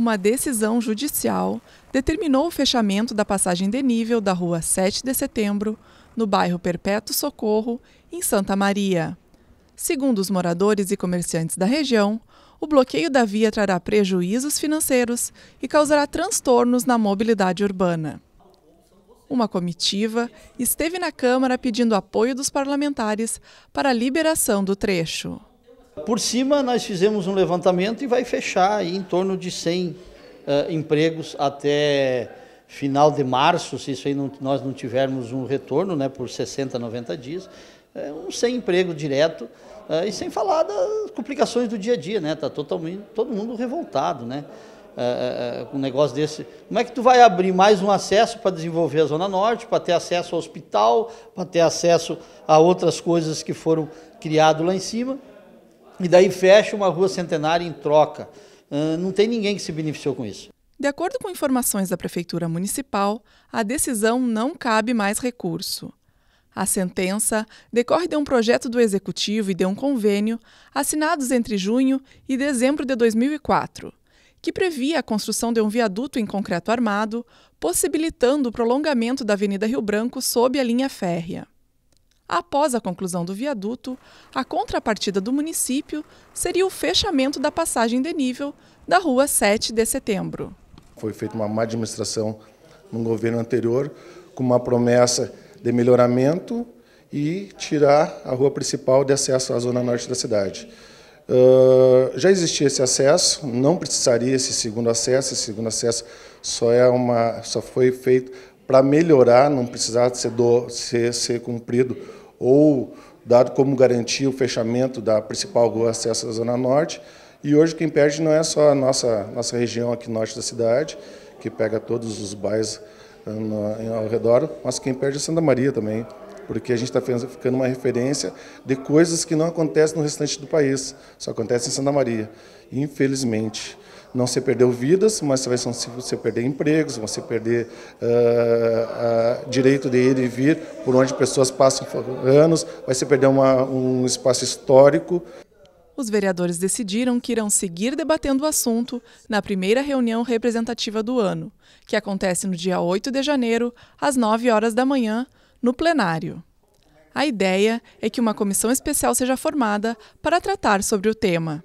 uma decisão judicial determinou o fechamento da passagem de nível da rua 7 de setembro, no bairro Perpétuo Socorro, em Santa Maria. Segundo os moradores e comerciantes da região, o bloqueio da via trará prejuízos financeiros e causará transtornos na mobilidade urbana. Uma comitiva esteve na Câmara pedindo apoio dos parlamentares para a liberação do trecho. Por cima, nós fizemos um levantamento e vai fechar em torno de 100 uh, eh, empregos até final de março, se isso aí não, nós não tivermos um retorno né, por 60, 90 dias, é, um sem emprego direto, eh, e sem falar das complicações do dia a dia, né? Está totalmente todo mundo revoltado, né? É, um negócio desse. Como é que tu vai abrir mais um acesso para desenvolver a Zona Norte, para ter acesso ao hospital, para ter acesso a outras coisas que foram criadas lá em cima? e daí fecha uma rua centenária em troca. Ah, não tem ninguém que se beneficiou com isso. De acordo com informações da Prefeitura Municipal, a decisão não cabe mais recurso. A sentença decorre de um projeto do Executivo e de um convênio assinados entre junho e dezembro de 2004, que previa a construção de um viaduto em concreto armado, possibilitando o prolongamento da Avenida Rio Branco sob a linha férrea. Após a conclusão do viaduto, a contrapartida do município seria o fechamento da passagem de nível da rua 7 de setembro. Foi feita uma má administração no governo anterior, com uma promessa de melhoramento e tirar a rua principal de acesso à zona norte da cidade. Uh, já existia esse acesso, não precisaria esse segundo acesso, esse segundo acesso só, é uma, só foi feito para melhorar, não precisava ser, do, ser, ser cumprido ou dado como garantia o fechamento da principal rua acesso à Zona Norte. E hoje quem perde não é só a nossa, nossa região aqui norte da cidade, que pega todos os bairros ah, ao redor, mas quem perde é Santa Maria também porque a gente está ficando uma referência de coisas que não acontecem no restante do país, só acontece em Santa Maria, infelizmente. Não se perdeu vidas, mas vai se perder empregos, você se perder uh, uh, direito de ir e vir, por onde pessoas passam anos, vai se perder uma, um espaço histórico. Os vereadores decidiram que irão seguir debatendo o assunto na primeira reunião representativa do ano, que acontece no dia 8 de janeiro, às 9 horas da manhã, no plenário. A ideia é que uma comissão especial seja formada para tratar sobre o tema.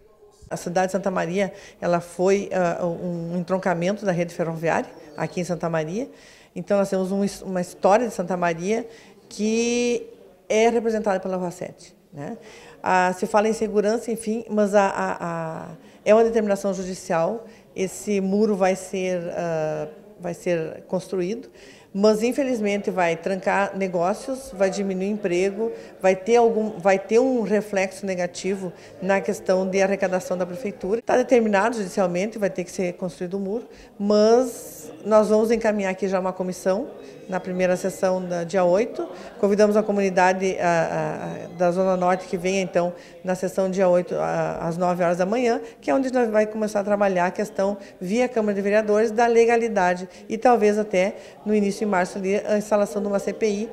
A cidade de Santa Maria ela foi uh, um entroncamento da rede ferroviária aqui em Santa Maria. Então nós temos um, uma história de Santa Maria que é representada pela Rua 7. Né? Ah, se fala em segurança, enfim, mas a, a, a, é uma determinação judicial. Esse muro vai ser, uh, vai ser construído mas infelizmente vai trancar negócios, vai diminuir emprego, vai ter algum, vai ter um reflexo negativo na questão de arrecadação da prefeitura. Está determinado judicialmente, vai ter que ser construído o um muro, mas nós vamos encaminhar aqui já uma comissão na primeira sessão da dia 8. Convidamos a comunidade a, a, da Zona Norte que venha então na sessão dia 8 a, às 9 horas da manhã, que é onde nós vai começar a trabalhar a questão via Câmara de Vereadores da legalidade e talvez até no início de março ali a instalação de uma CPI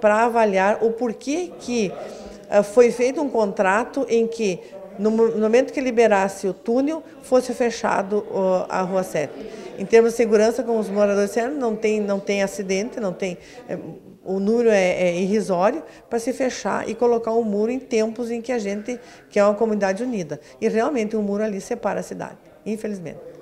para avaliar o porquê que uh, foi feito um contrato em que no momento que liberasse o túnel, fosse fechado uh, a Rua 7. Em termos de segurança, como os moradores disseram, não tem, não tem acidente, não tem, é, o número é, é irrisório para se fechar e colocar um muro em tempos em que a gente, que é uma comunidade unida. E realmente o um muro ali separa a cidade, infelizmente.